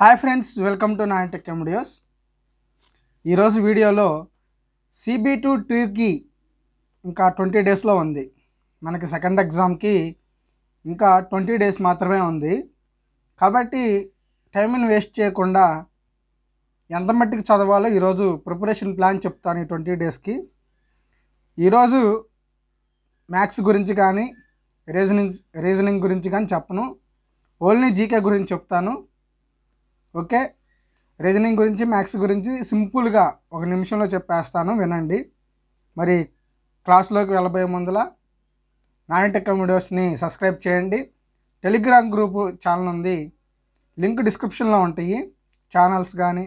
hi friends welcome to నా tech videos ఈరోజు వీడియోలో సిబీ టు టూకి ఇంకా ట్వంటీ డేస్లో ఉంది మనకి సెకండ్ ఎగ్జామ్కి ఇంకా ట్వంటీ డేస్ మాత్రమే ఉంది కాబట్టి టైంని వేస్ట్ చేయకుండా ఎంత మట్టికి చదవాలో ఈరోజు ప్రిపరేషన్ ప్లాన్ చెప్తాను ఈ ట్వంటీ డేస్కి ఈరోజు మ్యాథ్స్ గురించి కానీ రీజనింగ్ రీజనింగ్ గురించి కానీ చెప్పను ఓన్లీ జీకే గురించి చెప్తాను ఓకే రీజనింగ్ గురించి మ్యాథ్స్ గురించి సింపుల్గా ఒక నిమిషంలో చెప్పేస్తాను వినండి మరి క్లాస్లోకి వెళ్ళబోయే ముందుల నానిటెక్కం వీడియోస్ని సబ్స్క్రైబ్ చేయండి టెలిగ్రామ్ గ్రూపు ఛానల్ ఉంది లింక్ డిస్క్రిప్షన్లో ఉంటాయి ఛానల్స్ కానీ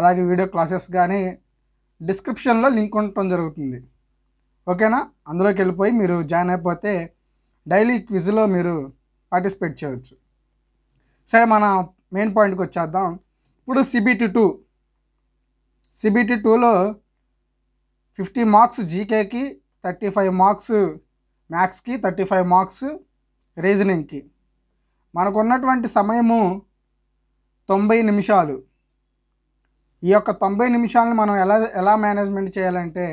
అలాగే వీడియో క్లాసెస్ కానీ డిస్క్రిప్షన్లో లింక్ ఉండటం జరుగుతుంది ఓకేనా అందులోకి వెళ్ళిపోయి మీరు జాయిన్ అయిపోతే డైలీ క్విజ్లో మీరు పార్టిసిపేట్ చేయవచ్చు సరే మన మెయిన్ పాయింట్కి వచ్చేద్దాం ఇప్పుడు సిబిటి టూ సిబిటి టూలో ఫిఫ్టీ మార్క్స్ జీకేకి థర్టీ ఫైవ్ మార్క్స్ మ్యాథ్స్కి థర్టీ ఫైవ్ మార్క్స్ రీజనింగ్కి మనకున్నటువంటి సమయము తొంభై నిమిషాలు ఈ యొక్క తొంభై నిమిషాలను మనం ఎలా ఎలా మేనేజ్మెంట్ చేయాలంటే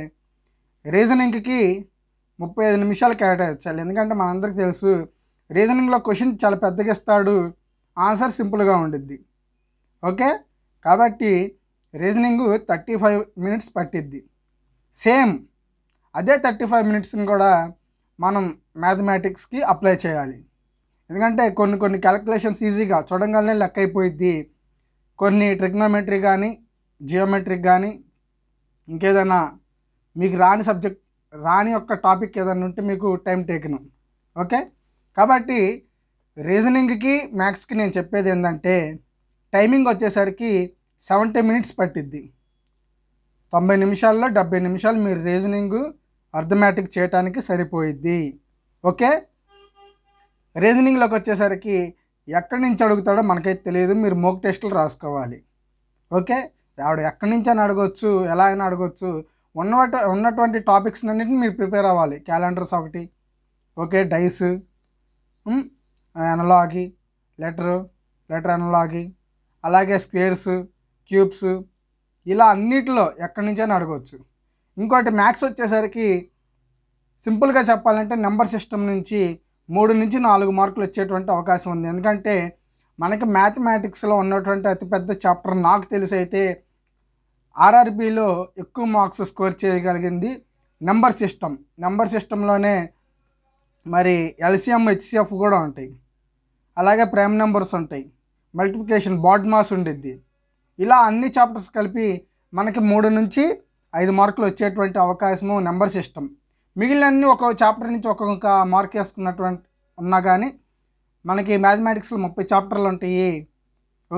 రీజనింగ్కి ముప్పై ఐదు నిమిషాలు కేటాయించాలి ఎందుకంటే మనందరికీ తెలుసు రీజనింగ్లో క్వశ్చన్ చాలా పెద్దగా ఇస్తాడు ఆన్సర్ సింపుల్గా ఉండిద్ది ఓకే కాబట్టి రీజనింగ్ థర్టీ ఫైవ్ మినిట్స్ పట్టిద్ది సేమ్ అదే థర్టీ ఫైవ్ మినిట్స్ని కూడా మనం మ్యాథమెటిక్స్కి అప్లై చేయాలి ఎందుకంటే కొన్ని కొన్ని క్యాలిక్యులేషన్స్ ఈజీగా చూడగానే లెక్క అయిపోయిద్ది కొన్ని ట్రిగ్నోమెట్రీ కానీ జియోమెట్రిక్ కానీ ఇంకేదైనా మీకు రాని సబ్జెక్ట్ రాని యొక్క టాపిక్ ఏదైనా ఉంటే మీకు టైం టేకను ఓకే కాబట్టి రీజనింగ్కి మ్యాథ్స్కి నేను చెప్పేది ఏంటంటే టైమింగ్ వచ్చేసరికి సెవెంటీ మినిట్స్ పట్టిద్ది తొంభై నిమిషాల్లో డెబ్బై నిమిషాలు మీరు రీజనింగ్ అర్థమేటిక్ చేయటానికి సరిపోయిద్ది ఓకే రీజనింగ్లోకి వచ్చేసరికి ఎక్కడి నుంచి అడుగుతాడో మనకైతే తెలియదు మీరు మోక్ టెస్టులు రాసుకోవాలి ఓకే ఆవిడ ఎక్కడి నుంచి అని అడగవచ్చు ఎలా అయినా అడగవచ్చు ఉన్న ఉన్నటువంటి టాపిక్స్ అన్నింటిని మీరు ప్రిపేర్ అవ్వాలి క్యాలెండర్స్ ఒకటి okay dice analogy letter letter analogy అలాగే స్క్వేర్స్ క్యూబ్స్ ఇలా అన్నిటిలో ఎక్కడి నుంచైనా అడగవచ్చు ఇంకోటి మ్యాథ్స్ వచ్చేసరికి సింపుల్గా చెప్పాలంటే నెంబర్ సిస్టమ్ నుంచి మూడు నుంచి నాలుగు మార్కులు వచ్చేటువంటి అవకాశం ఉంది ఎందుకంటే మనకి మ్యాథమెటిక్స్లో ఉన్నటువంటి అతిపెద్ద చాప్టర్ నాకు తెలిసి అయితే ఆర్ఆర్బిలో ఎక్కువ మార్క్స్ స్కోర్ చేయగలిగింది నెంబర్ సిస్టమ్ నెంబర్ సిస్టంలోనే మరి ఎల్సిఎం హెచ్సిఎఫ్ కూడా ఉంటాయి అలాగే ప్రైమ్ నెంబర్స్ ఉంటాయి మల్టిప్లికేషన్ బాడ్ మాస్ ఉండిద్ది ఇలా అన్ని చాప్టర్స్ కలిపి మనకి మూడు నుంచి ఐదు మార్కులు వచ్చేటువంటి అవకాశము నెంబర్ సిస్టమ్ మిగిలినన్ని ఒక చాప్టర్ నుంచి ఒక్కొక్క మార్క్ వేసుకున్నటువంటి ఉన్నా కానీ మనకి మ్యాథమెటిక్స్లో ముప్పై చాప్టర్లు ఉంటాయి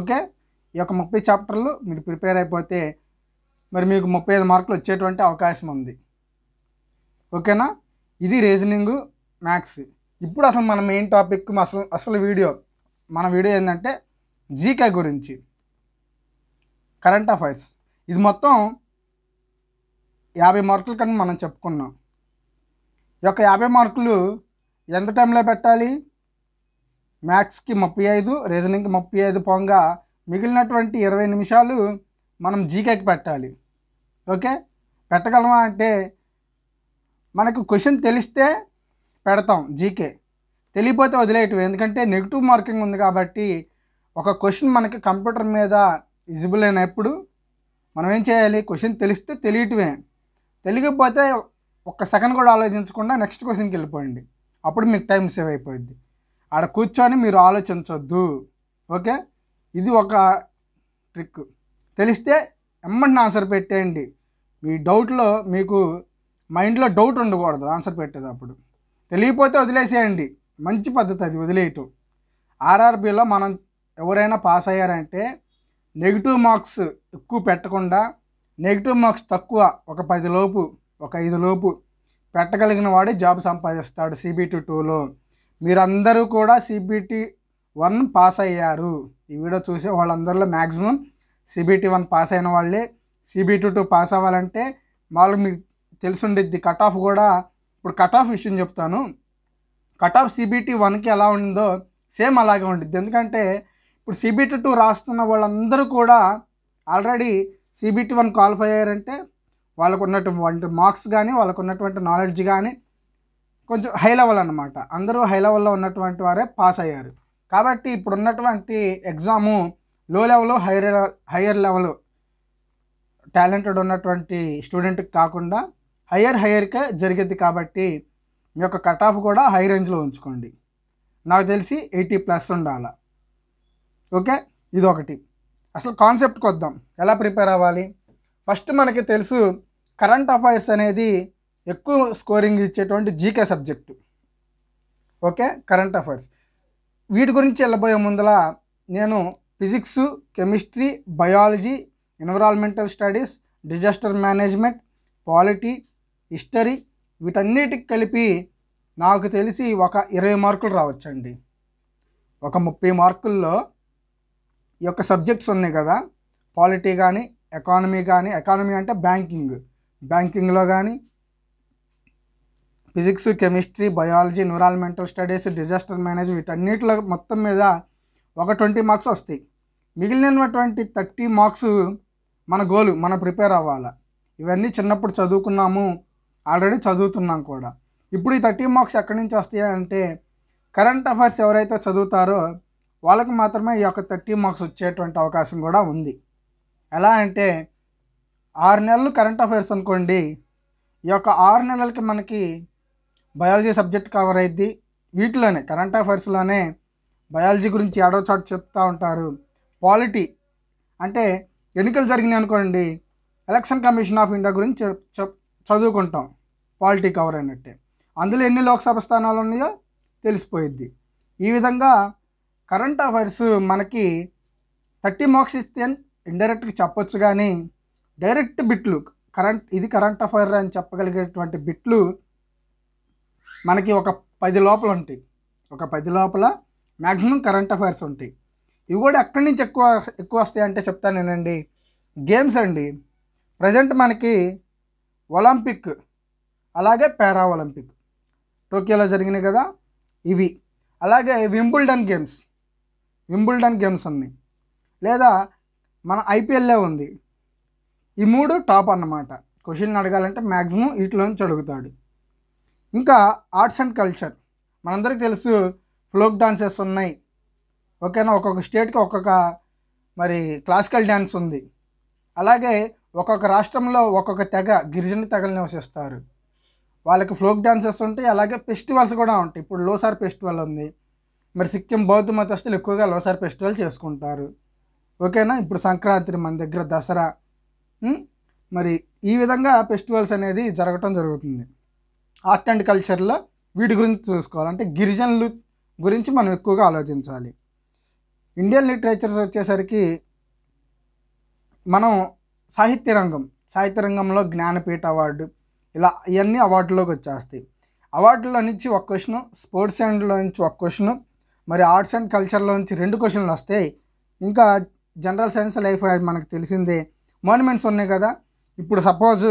ఓకే ఈ యొక్క ముప్పై చాప్టర్లు మీరు ప్రిపేర్ అయిపోతే మరి మీకు ముప్పై ఐదు మార్కులు వచ్చేటువంటి అవకాశం ఉంది ఓకేనా ఇది రీజనింగ్ మ్యాథ్స్ ఇప్పుడు అసలు మన మెయిన్ టాపిక్ అసలు అసలు వీడియో మన వీడియో ఏంటంటే జీకే గురించి కరెంట్ అఫైర్స్ ఇది మొత్తం యాభై మార్కులు కన్నా మనం చెప్పుకున్నాం ఈ యొక్క యాభై మార్కులు ఎంత టైంలో పెట్టాలి మ్యాథ్స్కి ముప్పై ఐదు రీజనింగ్కి ముప్పై ఐదు పొంగా మిగిలినటువంటి ఇరవై నిమిషాలు మనం జీకేకి పెట్టాలి ఓకే పెట్టగలమా అంటే మనకు క్వశ్చన్ తెలిస్తే పెడతాం జీకే తెలియపోతే వదిలేయటం ఎందుకంటే నెగిటివ్ మార్కింగ్ ఉంది కాబట్టి ఒక క్వశ్చన్ మనకి కంప్యూటర్ మీద విజిబుల్ అయినప్పుడు మనం ఏం చేయాలి క్వశ్చన్ తెలిస్తే తెలియటమే తెలియకపోతే ఒక సెకండ్ కూడా ఆలోచించకుండా నెక్స్ట్ క్వశ్చన్కి వెళ్ళిపోయింది అప్పుడు మీకు టైం సేవ్ అయిపోయింది ఆడ కూర్చొని మీరు ఆలోచించవద్దు ఓకే ఇది ఒక ట్రిక్ తెలిస్తే ఎమ్మంటే ఆన్సర్ పెట్టేయండి మీ డౌట్లో మీకు మైండ్లో డౌట్ ఉండకూడదు ఆన్సర్ పెట్టేది అప్పుడు తెలియపోతే వదిలేసేయండి మంచి పద్ధతి అది వదిలేయటం ఆర్ఆర్బీలో మనం ఎవరైనా పాస్ అయ్యారంటే నెగిటివ్ మార్క్స్ ఎక్కువ పెట్టకుండా నెగిటివ్ మార్క్స్ తక్కువ ఒక పది లోపు ఒక ఐదు లోపు పెట్టగలిగిన వాడే జాబ్ సంపాదిస్తాడు సిబిటి టూలో మీరందరూ కూడా సిబిటి వన్ పాస్ అయ్యారు ఈ వీడియో చూసే వాళ్ళందరిలో మ్యాక్సిమం సిబిటి వన్ పాస్ అయిన వాళ్ళే సిబిటి టూ పాస్ అవ్వాలంటే వాళ్ళకి మీకు తెలిసి ఉండిద్ది కట్ ఆఫ్ కూడా ఇప్పుడు కట్ ఆఫ్ విషయం చెప్తాను కట్ ఆఫ్ సిబిటీ వన్కి ఎలా ఉండిందో సేమ్ అలాగే ఉండిద్ది ఎందుకంటే ఇప్పుడు సిబిటీ టూ రాస్తున్న వాళ్ళందరూ కూడా ఆల్రెడీ సిబిటీ వన్ క్వాలిఫై అయ్యారంటే వాళ్ళకు ఉన్నటువంటి మార్క్స్ కానీ వాళ్ళకు ఉన్నటువంటి నాలెడ్జ్ కానీ కొంచెం హై లెవెల్ అనమాట అందరూ హై లెవెల్లో ఉన్నటువంటి వారే పాస్ అయ్యారు కాబట్టి ఇప్పుడు ఉన్నటువంటి ఎగ్జాము లో level higher higher level talented ఉన్నటువంటి స్టూడెంట్కి కాకుండా హయ్యర్ హయ్యర్కే జరిగేది కాబట్టి మీ యొక్క కట్ ఆఫ్ కూడా హై రేంజ్లో ఉంచుకోండి నాకు తెలిసి ఎయిటీ ప్లస్ ఉండాల ఓకే ఇది ఒకటి అసలు కాన్సెప్ట్కి వద్దాం ఎలా ప్రిపేర్ అవ్వాలి ఫస్ట్ మనకి తెలుసు కరెంట్ అఫైర్స్ అనేది ఎక్కువ స్కోరింగ్ ఇచ్చేటువంటి GK subject okay current affairs వీటి గురించి వెళ్ళబోయే ముందల నేను physics chemistry biology environmental studies disaster management polity history వీటన్నిటికి కలిపి నాకు తెలిసి ఒక ఇరవై మార్కులు రావచ్చండి ఒక ముప్పై మార్కుల్లో ఈ యొక్క సబ్జెక్ట్స్ ఉన్నాయి కదా పాలిటీ కానీ ఎకానమీ కానీ ఎకానమీ అంటే బ్యాంకింగ్ బ్యాంకింగ్లో కానీ physics chemistry biology environmental studies disaster management వీటన్నిటిలో మొత్తం మీద ఒక ట్వంటీ మార్క్స్ వస్తాయి మిగిలినటువంటి థర్టీ మార్క్స్ మన గోలు మన ప్రిపేర్ అవ్వాలి ఇవన్నీ చిన్నప్పుడు చదువుకున్నాము ఆల్రెడీ చదువుతున్నాం కూడా ఇప్పుడు ఈ థర్టీ మార్క్స్ ఎక్కడి నుంచి వస్తాయంటే కరెంట్ అఫైర్స్ ఎవరైతే చదువుతారో వాళ్ళకి మాత్రమే ఈ యొక్క థర్టీ మార్క్స్ వచ్చేటువంటి అవకాశం కూడా ఉంది ఎలా అంటే ఆరు నెలలు కరెంట్ అఫైర్స్ అనుకోండి ఈ యొక్క ఆరు నెలలకి మనకి బయాలజీ సబ్జెక్ట్ కవర్ అయింది వీటిలోనే కరెంట్ అఫైర్స్లోనే బయాలజీ గురించి ఏడో చాటు చెప్తూ ఉంటారు పాలిటీ అంటే ఎన్నికలు జరిగినాయి అనుకోండి ఎలక్షన్ కమిషన్ ఆఫ్ ఇండియా గురించి చెప్ చదువుకుంటాం పాలిటీ కవర్ అయినట్టే అందులో ఎన్ని లోక్సభ స్థానాలు ఉన్నాయో తెలిసిపోయిద్ది ఈ విధంగా కరెంట్ అఫైర్స్ మనకి థర్టీ మార్క్స్ ఇస్తే ఇండైరెక్ట్గా చెప్పొచ్చు కానీ డైరెక్ట్ బిట్లు కరెంట్ ఇది కరెంట్ అఫైర్ అని చెప్పగలిగేటువంటి బిట్లు మనకి ఒక పది లోపల ఉంటాయి ఒక పది లోపల మ్యాక్సిమం కరెంట్ అఫైర్స్ ఉంటాయి ఇవి కూడా ఎక్కడి నుంచి ఎక్కువ ఎక్కువ వస్తాయి అంటే చెప్తాను నేనండి గేమ్స్ అండి ప్రజెంట్ మనకి ఒలింపిక్ అలాగే పారా ఒలింపిక్ టోక్యోలో జరిగినాయి కదా ఇవి అలాగే వింబుల్డన్ గేమ్స్ వింబుల్డన్ గేమ్స్ ఉన్నాయి లేదా మన ఐపీఎల్లే ఉంది ఈ మూడు టాప్ అన్నమాట క్వశ్చన్ అడగాలంటే మ్యాక్సిమం వీటిలోంచి అడుగుతాడు ఇంకా ఆర్ట్స్ అండ్ కల్చర్ మనందరికీ తెలుసు ఫ్లోక్ డాన్సెస్ ఉన్నాయి ఓకేనా ఒక్కొక్క స్టేట్కి ఒక్కొక్క మరి క్లాసికల్ డ్యాన్స్ ఉంది అలాగే ఒక్కొక్క రాష్ట్రంలో ఒక్కొక్క తెగ గిరిజన తెగలు నివసిస్తారు వాళ్ళకి ఫోక్ డాన్సెస్ ఉంటాయి అలాగే ఫెస్టివల్స్ కూడా ఉంటాయి ఇప్పుడు లోసార్ ఫెస్టివల్ ఉంది మరి సిక్కిం బౌద్ధ మతస్థులు ఎక్కువగా లోసార్ ఫెస్టివల్ చేసుకుంటారు ఓకేనా ఇప్పుడు సంక్రాంతి మన దగ్గర దసరా మరి ఈ విధంగా ఫెస్టివల్స్ అనేది జరగటం జరుగుతుంది ఆర్ట్ అండ్ కల్చర్లో వీటి గురించి చూసుకోవాలి అంటే గిరిజనులు గురించి మనం ఎక్కువగా ఆలోచించాలి ఇండియన్ లిటరేచర్స్ వచ్చేసరికి మనం సాహిత్య రంగం సాహిత్య రంగంలో జ్ఞానపీఠ అవార్డు ఇలా ఇవన్నీ అవార్డులోకి వచ్చేస్తాయి అవార్డులో నుంచి ఒక క్వశ్చను స్పోర్ట్స్ అండ్లో నుంచి ఒక క్వశ్చను మరి ఆర్ట్స్ అండ్ కల్చర్లో నుంచి రెండు క్వశ్చన్లు వస్తాయి ఇంకా జనరల్ సైన్స్ లైఫ్ మనకు తెలిసిందే మోనుమెంట్స్ ఉన్నాయి కదా ఇప్పుడు సపోజ్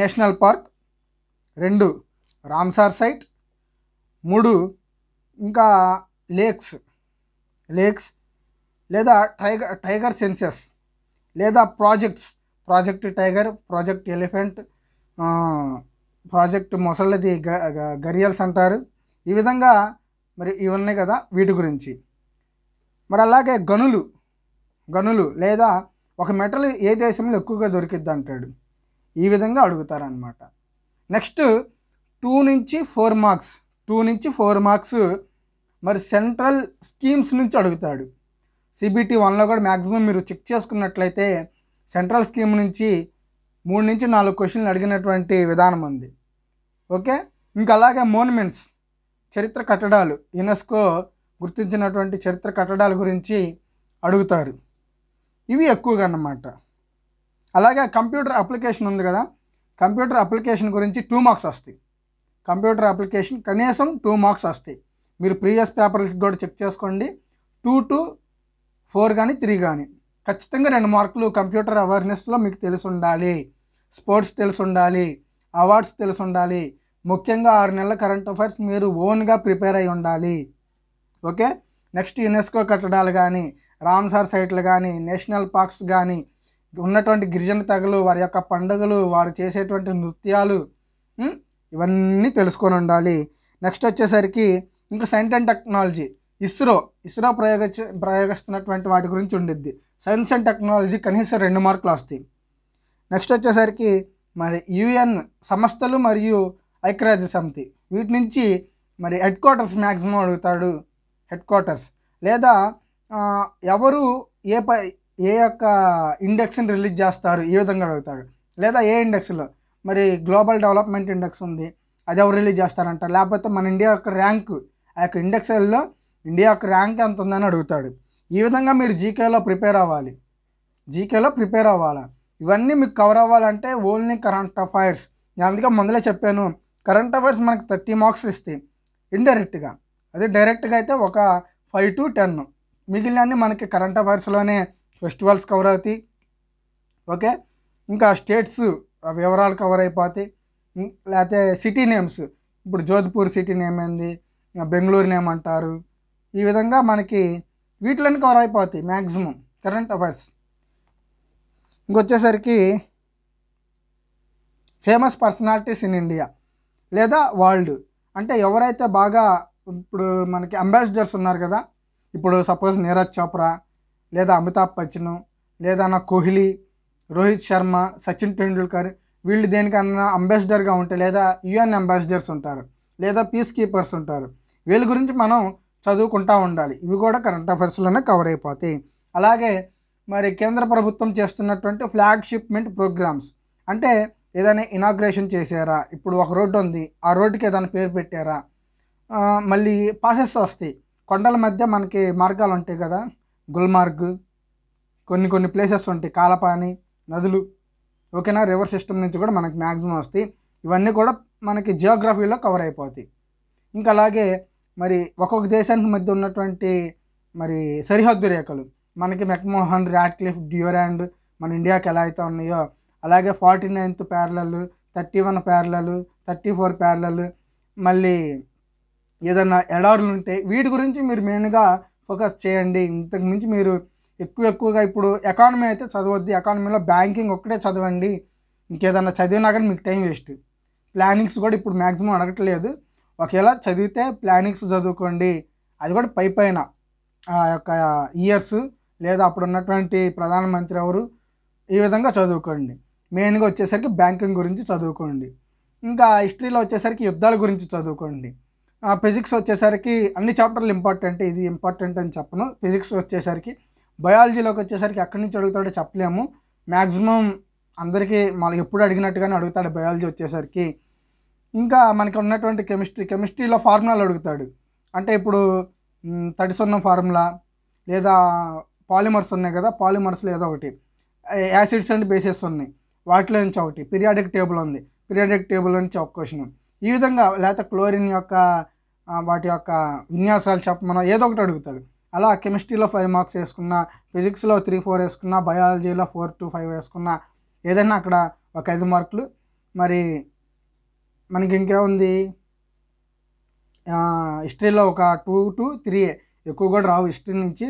నేషనల్ పార్క్ రెండు రామ్సార్ సైట్ మూడు ఇంకా లేక్స్ లేక్స్ లేదా టైగర్ టైగర్ సెన్సెస్ లేదా projects project tiger project elephant project మొసళ్ళది గరియల్స్ అంటారు ఈ విధంగా మరి ఇవన్నీ కదా వీటి గురించి మరి అలాగే గనులు గనులు లేదా ఒక మెటల్ ఏ దేశంలో ఎక్కువగా దొరికిద్ది అంటాడు ఈ విధంగా అడుగుతారనమాట నెక్స్ట్ టూ నుంచి ఫోర్ మార్క్స్ టూ నుంచి ఫోర్ మార్క్స్ మరి సెంట్రల్ స్కీమ్స్ నుంచి అడుగుతాడు సిబిటీ వన్లో కూడా మ్యాక్సిమం మీరు చెక్ చేసుకున్నట్లయితే సెంట్రల్ స్కీమ్ నుంచి మూడు నుంచి నాలుగు క్వశ్చన్లు అడిగినటువంటి విధానం ఉంది ఓకే ఇంకా అలాగే మోనుమెంట్స్ చరిత్ర కట్టడాలు యునెస్కో గుర్తించినటువంటి చరిత్ర కట్టడాల గురించి అడుగుతారు ఇవి ఎక్కువగా అన్నమాట అలాగే కంప్యూటర్ అప్లికేషన్ ఉంది కదా కంప్యూటర్ అప్లికేషన్ గురించి టూ మార్క్స్ వస్తాయి కంప్యూటర్ అప్లికేషన్ కనీసం టూ మార్క్స్ వస్తాయి మీరు ప్రీవియస్ పేపర్స్ కూడా చెక్ చేసుకోండి టూ టు ఫోర్ కానీ త్రీ కానీ ఖచ్చితంగా రెండు మార్కులు కంప్యూటర్ అవేర్నెస్లో మీకు తెలిసి ఉండాలి స్పోర్ట్స్ తెలిసి ఉండాలి అవార్డ్స్ తెలిసి ఉండాలి ముఖ్యంగా ఆరు నెలల కరెంట్ అఫైర్స్ మీరు ఓన్గా ప్రిపేర్ అయి ఉండాలి ఓకే నెక్స్ట్ యునెస్కో కట్టడాలు కానీ రామ్సార్ సైట్లు కానీ నేషనల్ పార్క్స్ కానీ ఉన్నటువంటి గిరిజన తెగలు వారి యొక్క పండుగలు వారు చేసేటువంటి నృత్యాలు ఇవన్నీ తెలుసుకొని ఉండాలి నెక్స్ట్ వచ్చేసరికి ఇంకా science and technology ISRO ISRO ప్రయోగ ప్రయోగిస్తున్నటువంటి వాటి గురించి ఉండిద్ది సైన్స్ అండ్ టెక్నాలజీ కనీసం రెండు మార్కులు వస్తాయి నెక్స్ట్ వచ్చేసరికి మరి యుఎన్ సంస్థలు మరియు ఐక్యరాజ్య సమితి వీటి నుంచి మరి హెడ్ క్వార్టర్స్ మ్యాక్సిమం అడుగుతాడు హెడ్ క్వార్టర్స్ లేదా ఎవరు ఏ ప ఏ యొక్క ఇండెక్స్ని రిలీజ్ చేస్తారు ఈ విధంగా అడుగుతాడు లేదా ఏ ఇండెక్స్లో మరి గ్లోబల్ డెవలప్మెంట్ ఇండెక్స్ ఉంది అది ఎవరు రిలీజ్ చేస్తారంటారు లేకపోతే మన ఇండియా యొక్క ర్యాంకు ఆ యొక్క ఇండెక్స్లో ఇండియాకు ర్యాంక్ ఎంత ఉందని అడుగుతాడు ఈ విధంగా మీరు జీకేలో ప్రిపేర్ అవ్వాలి జీకేలో ప్రిపేర్ అవ్వాలా ఇవన్నీ మీకు కవర్ అవ్వాలంటే ఓన్లీ కరెంట్ అఫైర్స్ నేను అందుకే ముందలే చెప్పాను కరెంట్ అఫైర్స్ మనకు థర్టీ మార్క్స్ ఇస్తాయి ఇండైరెక్ట్గా అదే డైరెక్ట్గా అయితే ఒక ఫైవ్ టు టెన్ మిగిలినన్ని మనకి కరెంట్ అఫైర్స్లోనే ఫెస్టివల్స్ కవర్ అవుతాయి ఓకే ఇంకా స్టేట్స్ వివరాలు కవర్ అయిపోతాయి లేకపోతే సిటీ నేమ్స్ ఇప్పుడు జోధ్పూర్ సిటీ నేమ్ ఏంది బెంగళూరు నేమ్ అంటారు ఈ విధంగా మనకి వీటిలన్నీ కవర్ అయిపోతాయి మ్యాక్సిమం కరెంట్ అఫైర్స్ ఇంకొచ్చేసరికి ఫేమస్ పర్సనాలిటీస్ ఇన్ ఇండియా లేదా వరల్డ్ అంటే ఎవరైతే బాగా ఇప్పుడు మనకి అంబాసిడర్స్ ఉన్నారు కదా ఇప్పుడు సపోజ్ నీరజ్ చోప్రా లేదా అమితాబ్ బచ్చన్ లేదా నా కోహ్లీ రోహిత్ శర్మ సచిన్ టెండూల్కర్ వీళ్ళు దేనికన్నా అంబాసిడర్గా ఉంటే లేదా యుఎన్ అంబాసిడర్స్ ఉంటారు లేదా పీస్ కీపర్స్ ఉంటారు వీళ్ళ గురించి మనం చదువుకుంటూ ఉండాలి ఇవి కూడా కరెంట్ అఫైర్స్లోనే కవర్ అయిపోతాయి అలాగే మరి కేంద్ర ప్రభుత్వం చేస్తున్నటువంటి ఫ్లాగ్షిప్మెంట్ ప్రోగ్రామ్స్ అంటే ఏదైనా ఇనాగ్రేషన్ చేశారా ఇప్పుడు ఒక రోడ్డు ఉంది ఆ రోడ్డుకి ఏదైనా పేరు పెట్టారా మళ్ళీ పాసెస్ వస్తాయి కొండల మధ్య మనకి మార్గాలు ఉంటాయి కదా గుల్మార్గ్ కొన్ని కొన్ని ప్లేసెస్ ఉంటాయి కాలపాని నదులు ఓకేనా రివర్ సిస్టమ్ నుంచి కూడా మనకి మ్యాక్సిమం వస్తాయి ఇవన్నీ కూడా మనకి జియోగ్రఫీలో కవర్ అయిపోతాయి ఇంకా అలాగే మరి ఒక్కొక్క దేశానికి మధ్య ఉన్నటువంటి మరి సరిహద్దు రేఖలు మనకి మెక్మోహన్ రాట్లిఫ్ డ్యూరాండ్ మన ఇండియాకి ఎలా అయితే ఉన్నాయో అలాగే ఫార్టీ నైన్త్ ప్యారలలు థర్టీ వన్ ప్యారలలు థర్టీ ఫోర్ ప్యారలలు మళ్ళీ ఏదైనా ఎడార్లు ఉంటే వీటి గురించి మీరు మెయిన్గా ఫోకస్ చేయండి ఇంతకు మించి మీరు ఎక్కువ ఎక్కువగా ఇప్పుడు ఎకానమీ అయితే చదవద్దు ఎకానమీలో బ్యాంకింగ్ ఒక్కటే చదవండి ఇంకేదన్నా చదివినా కానీ మీకు టైం వేస్ట్ ప్లానింగ్స్ కూడా ఇప్పుడు మ్యాక్సిమం అడగట్లేదు ఒకవేళ చదివితే ప్లానింగ్స్ చదువుకోండి అది కూడా పై పైన ఆ యొక్క ఇయర్స్ లేదా అప్పుడు ఉన్నటువంటి ప్రధానమంత్రి ఎవరు ఈ విధంగా చదువుకోండి మెయిన్గా వచ్చేసరికి బ్యాంకింగ్ గురించి చదువుకోండి ఇంకా హిస్టరీలో వచ్చేసరికి యుద్ధాల గురించి చదువుకోండి ఫిజిక్స్ వచ్చేసరికి అన్ని చాప్టర్లు ఇంపార్టెంట్ ఇది ఇంపార్టెంట్ అని చెప్పను ఫిజిక్స్ వచ్చేసరికి బయాలజీలోకి వచ్చేసరికి ఎక్కడి నుంచి అడుగుతాడో చెప్పలేము మ్యాక్సిమం అందరికీ మళ్ళీ ఎప్పుడు అడిగినట్టుగానే అడుగుతాడు బయాలజీ వచ్చేసరికి ఇంకా మనకి ఉన్నటువంటి కెమిస్ట్రీ కెమిస్ట్రీలో ఫార్ములాలు అడుగుతాడు అంటే ఇప్పుడు తడి సున్నం ఫార్ములా లేదా పాలిమర్స్ ఉన్నాయి కదా పాలిమర్స్లో ఏదో ఒకటి యాసిడ్స్ అండ్ బేసెస్ ఉన్నాయి వాటిలో నుంచి ఒకటి పిరియాడిక్ టేబుల్ ఉంది పిరియాడిక్ టేబుల్ నుంచి ఒక క్వశ్చన్ ఈ విధంగా లేకపోతే క్లోరిన్ యొక్క వాటి యొక్క విన్యాసాలు చెప్పమనో ఏదో ఒకటి అడుగుతాడు అలా కెమిస్ట్రీలో ఫైవ్ మార్క్స్ వేసుకున్న ఫిజిక్స్లో త్రీ ఫోర్ వేసుకున్న బయాలజీలో ఫోర్ టు ఫైవ్ వేసుకున్న ఏదైనా అక్కడ ఒక ఐదు మార్కులు మరి మనకి ఇంకా ఉంది హిస్టరీలో ఒక టూ టు త్రీ ఎక్కువ కూడా రావు హిస్టరీ నుంచి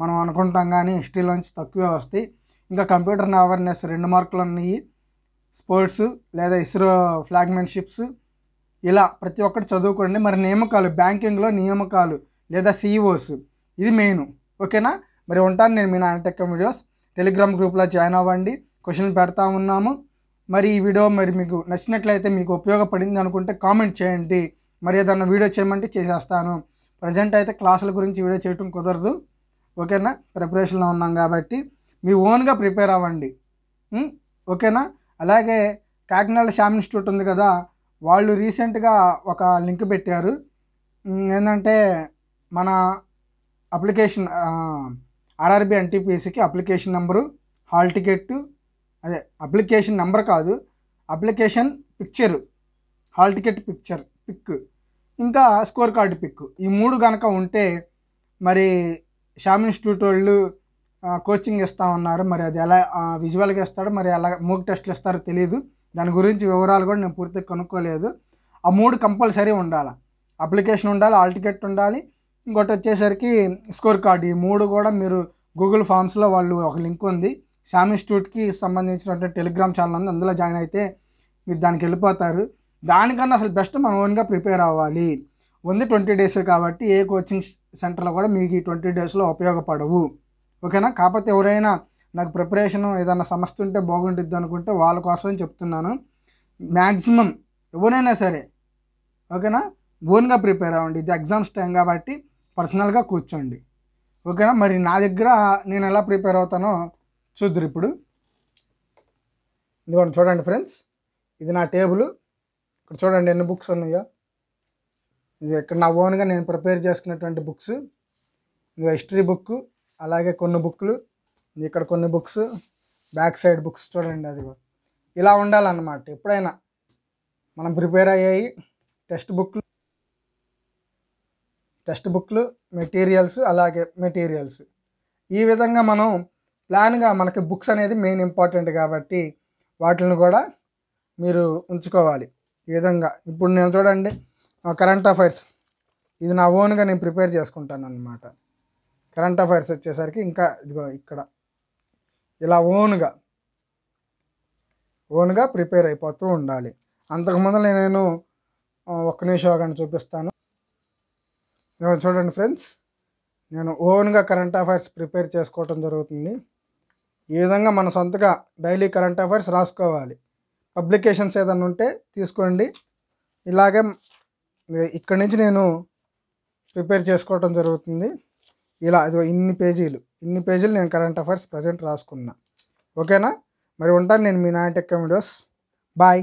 మనం అనుకుంటాం కానీ హిస్టరీలో నుంచి తక్కువే వస్తాయి ఇంకా కంప్యూటర్ అవేర్నెస్ రెండు మార్కులు ఉన్నాయి స్పోర్ట్స్ లేదా ఇస్రో ఫ్లాగ్మెన్షిప్స్ ఇలా ప్రతి ఒక్కటి చదువుకోండి మరి నియామకాలు బ్యాంకింగ్లో నియామకాలు లేదా సిఇఓస్ ఇది మెయిన్ ఓకేనా మరి ఉంటాను నేను మీ నాయనటెక్ వీడియోస్ టెలిగ్రామ్ గ్రూప్లో జాయిన్ అవ్వండి క్వశ్చన్ పెడతా ఉన్నాము మరి ఈ వీడియో మరి మీకు నచ్చినట్లయితే మీకు ఉపయోగపడింది అనుకుంటే కామెంట్ చేయండి మరి ఏదన్నా వీడియో చేయమంటే చేసేస్తాను ప్రజెంట్ అయితే క్లాసుల గురించి వీడియో చేయటం కుదరదు ఓకేనా ప్రిపరేషన్లో ఉన్నాం కాబట్టి మీ ఓన్గా ప్రిపేర్ అవ్వండి ఓకేనా అలాగే కాకినాడ శామ్ ఇన్స్టిట్యూట్ ఉంది కదా వాళ్ళు రీసెంట్గా ఒక లింక్ పెట్టారు ఏంటంటే మన అప్లికేషన్ ఆర్ఆర్బి ఎన్టీపీసీకి అప్లికేషన్ నెంబరు హాల్ టికెట్టు అదే అప్లికేషన్ నెంబర్ కాదు application picture hall ticket picture pic ఇంకా స్కోర్ కార్డు పిక్ ఈ మూడు కనుక ఉంటే మరి శ్యామ్ ఇన్స్టిట్యూట్ వాళ్ళు కోచింగ్ ఉన్నారు మరి అది ఎలా విజువల్గా ఇస్తాడో మరి ఎలా మూక్ టెస్ట్లు ఇస్తారో తెలియదు దాని గురించి వివరాలు కూడా నేను పూర్తిగా కనుక్కోలేదు ఆ మూడు కంపల్సరీ ఉండాలి అప్లికేషన్ ఉండాలి ఆల్ టికెట్ ఉండాలి ఇంకోటి వచ్చేసరికి స్కోర్ కార్డు ఈ మూడు కూడా మీరు గూగుల్ ఫామ్స్లో వాళ్ళు ఒక లింక్ ఉంది శ్యామ్ ఇన్స్టిట్యూట్కి సంబంధించినటువంటి టెలిగ్రామ్ ఛానల్ ఉంది అందులో జాయిన్ అయితే మీరు దానికి వెళ్ళిపోతారు దానికన్నా అసలు బెస్ట్ మనం ఓన్గా ప్రిపేర్ అవ్వాలి ఉంది ట్వంటీ డేస్ కాబట్టి ఏ కోచింగ్ సెంటర్లో కూడా మీకు ఈ ట్వంటీ డేస్లో ఉపయోగపడవు ఓకేనా కాకపోతే ఎవరైనా నాకు ప్రిపరేషన్ ఏదైనా సమస్య ఉంటే బాగుంటుంది అనుకుంటే వాళ్ళ కోసం చెప్తున్నాను మ్యాక్సిమం ఎవరైనా సరే ఓకేనా ఓన్గా ప్రిపేర్ అవ్వండి ఇది ఎగ్జామ్స్ టైం కాబట్టి పర్సనల్గా కూర్చోండి ఓకేనా మరి నా దగ్గర నేను ఎలా ప్రిపేర్ అవుతానో చూద్దరు ఇప్పుడు ఇదిగోండి చూడండి ఫ్రెండ్స్ ఇది నా టేబుల్ ఇక్కడ చూడండి ఎన్ని బుక్స్ ఉన్నాయో ఇది ఇక్కడ నా ఓన్గా నేను ప్రిపేర్ చేసుకున్నటువంటి బుక్స్ ఇదిగో హిస్టరీ బుక్ అలాగే కొన్ని బుక్లు ఇక్కడ కొన్ని బుక్స్ బ్యాక్ సైడ్ బుక్స్ చూడండి అది ఇలా ఉండాలన్నమాట ఎప్పుడైనా మనం ప్రిపేర్ అయ్యాయి టెక్స్ట్ బుక్లు టెక్స్ట్ బుక్లు మెటీరియల్స్ అలాగే మెటీరియల్స్ ఈ విధంగా మనం ప్లాన్గా మనకి బుక్స్ అనేది మెయిన్ ఇంపార్టెంట్ కాబట్టి వాటిని కూడా మీరు ఉంచుకోవాలి ఈ విధంగా ఇప్పుడు నేను చూడండి కరెంట్ అఫైర్స్ ఇది నా ఓన్గా నేను ప్రిపేర్ చేసుకుంటాను అనమాట కరెంట్ అఫైర్స్ వచ్చేసరికి ఇంకా ఇదిగో ఇక్కడ ఇలా ఓన్గా ఓన్గా ప్రిపేర్ అయిపోతూ ఉండాలి అంతకుముందు నేను ఒక్క నిమిషం కానీ చూపిస్తాను చూడండి ఫ్రెండ్స్ నేను ఓన్గా కరెంట్ అఫైర్స్ ప్రిపేర్ చేసుకోవటం జరుగుతుంది ఈ విధంగా మన సొంతగా డైలీ కరెంట్ అఫైర్స్ రాసుకోవాలి పబ్లికేషన్స్ ఏదైనా ఉంటే తీసుకోండి ఇలాగే ఇక్కడి నుంచి నేను ప్రిపేర్ చేసుకోవటం జరుగుతుంది ఇలా ఇదిగో ఇన్ని పేజీలు ఇన్ని పేజీలు నేను కరెంట్ అఫైర్స్ ప్రజెంట్ రాసుకున్నా ఓకేనా మరి ఉంటాను నేను మీ నాయటెక్క వీడియోస్ బాయ్